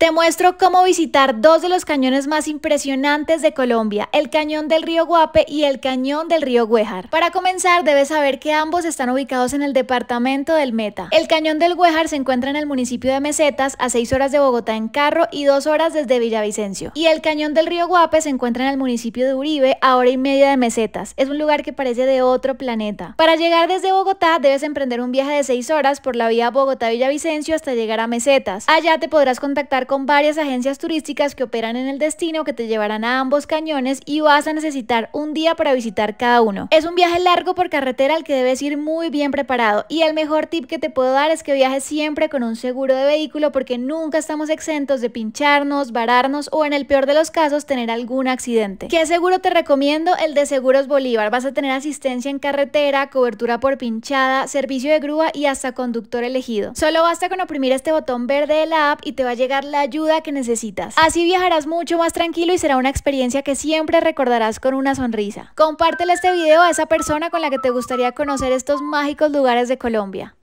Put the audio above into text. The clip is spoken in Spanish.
Te muestro cómo visitar dos de los cañones más impresionantes de Colombia, el cañón del río Guape y el cañón del río Güejar. Para comenzar, debes saber que ambos están ubicados en el departamento del Meta. El cañón del Güejar se encuentra en el municipio de Mesetas, a 6 horas de Bogotá en carro y 2 horas desde Villavicencio. Y el cañón del río Guape se encuentra en el municipio de Uribe, a hora y media de Mesetas. Es un lugar que parece de otro planeta. Para llegar desde Bogotá, debes emprender un viaje de 6 horas por la vía Bogotá-Villavicencio hasta llegar a Mesetas. Allá te podrás contactar con varias agencias turísticas que operan en el destino que te llevarán a ambos cañones y vas a necesitar un día para visitar cada uno. Es un viaje largo por carretera al que debes ir muy bien preparado y el mejor tip que te puedo dar es que viajes siempre con un seguro de vehículo porque nunca estamos exentos de pincharnos, vararnos o en el peor de los casos tener algún accidente. ¿Qué seguro te recomiendo? El de Seguros Bolívar. Vas a tener asistencia en carretera, cobertura por pinchada, servicio de grúa y hasta conductor elegido. Solo basta con oprimir este botón verde de la app y te va a llegar la ayuda que necesitas. Así viajarás mucho más tranquilo y será una experiencia que siempre recordarás con una sonrisa. Compártele este video a esa persona con la que te gustaría conocer estos mágicos lugares de Colombia.